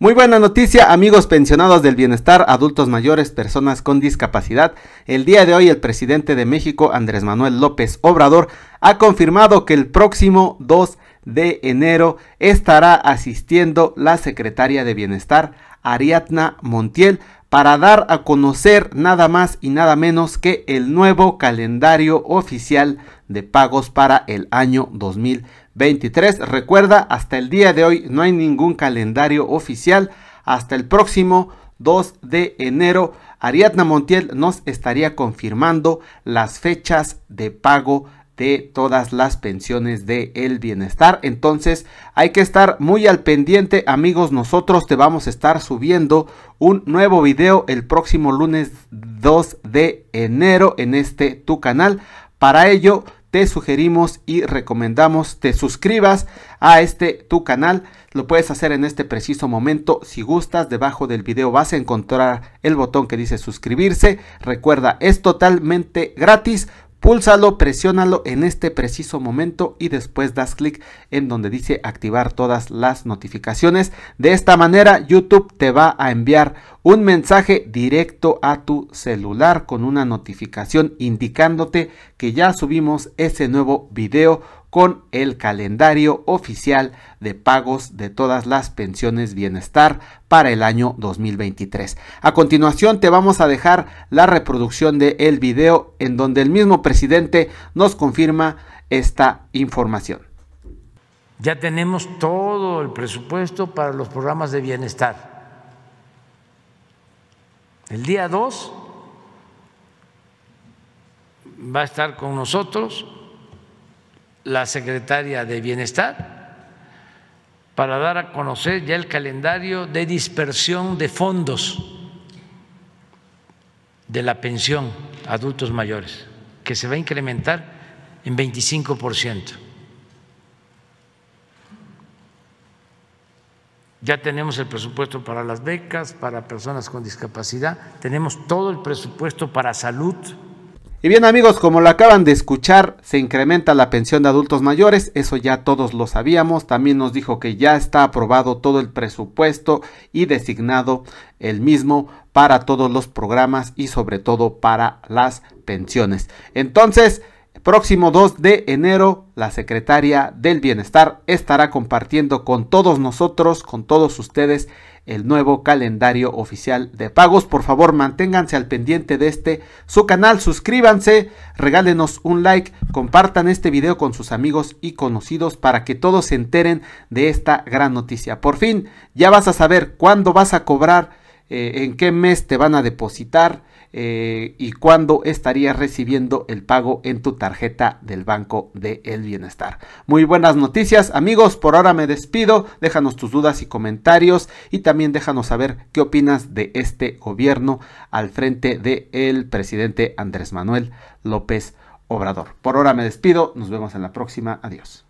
Muy buena noticia amigos pensionados del bienestar, adultos mayores, personas con discapacidad. El día de hoy el presidente de México, Andrés Manuel López Obrador, ha confirmado que el próximo 2 de enero estará asistiendo la secretaria de bienestar, Ariadna Montiel, para dar a conocer nada más y nada menos que el nuevo calendario oficial de pagos para el año 2023. Recuerda, hasta el día de hoy no hay ningún calendario oficial. Hasta el próximo 2 de enero, Ariadna Montiel nos estaría confirmando las fechas de pago de todas las pensiones de el bienestar entonces hay que estar muy al pendiente amigos nosotros te vamos a estar subiendo un nuevo video el próximo lunes 2 de enero en este tu canal para ello te sugerimos y recomendamos te suscribas a este tu canal. Lo puedes hacer en este preciso momento. Si gustas, debajo del video vas a encontrar el botón que dice suscribirse. Recuerda, es totalmente gratis. Púlsalo, presiónalo en este preciso momento y después das clic en donde dice activar todas las notificaciones. De esta manera YouTube te va a enviar un mensaje directo a tu celular con una notificación indicándote que ya subimos ese nuevo video con el calendario oficial de pagos de todas las pensiones bienestar para el año 2023. A continuación te vamos a dejar la reproducción del el video en donde el mismo presidente nos confirma esta información. Ya tenemos todo el presupuesto para los programas de bienestar el día 2 va a estar con nosotros la secretaria de Bienestar para dar a conocer ya el calendario de dispersión de fondos de la pensión a adultos mayores, que se va a incrementar en 25 por ciento. ya tenemos el presupuesto para las becas, para personas con discapacidad, tenemos todo el presupuesto para salud. Y bien amigos, como lo acaban de escuchar, se incrementa la pensión de adultos mayores, eso ya todos lo sabíamos, también nos dijo que ya está aprobado todo el presupuesto y designado el mismo para todos los programas y sobre todo para las pensiones. Entonces, próximo 2 de enero, la secretaria del Bienestar estará compartiendo con todos nosotros, con todos ustedes, el nuevo calendario oficial de pagos. Por favor, manténganse al pendiente de este su canal, suscríbanse, regálenos un like, compartan este video con sus amigos y conocidos para que todos se enteren de esta gran noticia. Por fin, ya vas a saber cuándo vas a cobrar, eh, en qué mes te van a depositar eh, y cuándo estarías recibiendo el pago en tu tarjeta del Banco del Bienestar. Muy buenas noticias amigos, por ahora me despido, déjanos tus dudas y comentarios y también déjanos saber qué opinas de este gobierno al frente del presidente Andrés Manuel López Obrador. Por ahora me despido, nos vemos en la próxima, adiós.